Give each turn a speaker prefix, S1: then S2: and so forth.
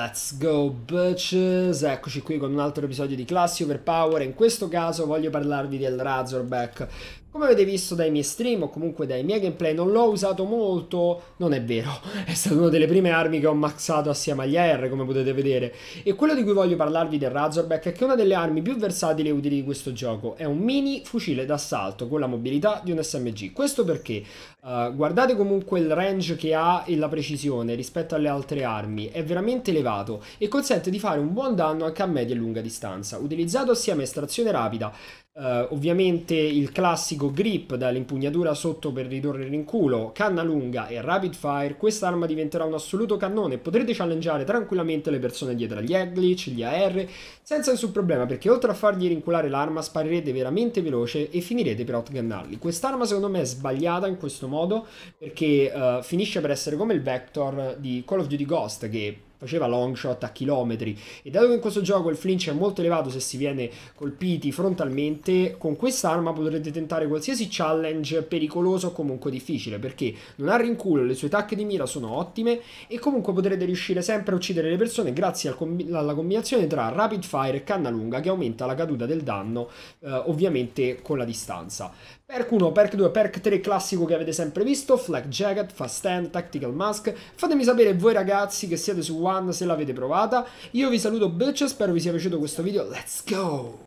S1: Let's go bitches, eccoci qui con un altro episodio di Classy Overpower, in questo caso voglio parlarvi del Razorback come avete visto dai miei stream o comunque dai miei gameplay non l'ho usato molto, non è vero, è stata una delle prime armi che ho maxato assieme agli AR come potete vedere e quello di cui voglio parlarvi del Razorback è che è una delle armi più versatili e utili di questo gioco, è un mini fucile d'assalto con la mobilità di un SMG, questo perché uh, guardate comunque il range che ha e la precisione rispetto alle altre armi, è veramente elevato e consente di fare un buon danno anche a media e lunga distanza, utilizzato assieme a estrazione rapida Uh, ovviamente il classico grip dall'impugnatura sotto per ridurre il rinculo, canna lunga e rapid fire, quest'arma diventerà un assoluto cannone e potrete challengeare tranquillamente le persone dietro agli Eglitch, gli AR, senza nessun problema perché oltre a fargli rinculare l'arma sparirete veramente veloce e finirete per outgunnarli. Quest'arma secondo me è sbagliata in questo modo perché uh, finisce per essere come il Vector di Call of Duty Ghost che faceva long shot a chilometri e dato che in questo gioco il flinch è molto elevato se si viene colpiti frontalmente con quest'arma potrete tentare qualsiasi challenge pericoloso o comunque difficile perché non ha rinculo le sue tacche di mira sono ottime e comunque potrete riuscire sempre a uccidere le persone grazie al comb alla combinazione tra rapid fire e canna lunga che aumenta la caduta del danno eh, ovviamente con la distanza perk 1 perk 2 perk 3 classico che avete sempre visto flag jacket fast stand tactical mask fatemi sapere voi ragazzi che siete su One se l'avete provata. Io vi saluto bitch, spero vi sia piaciuto questo video, let's go!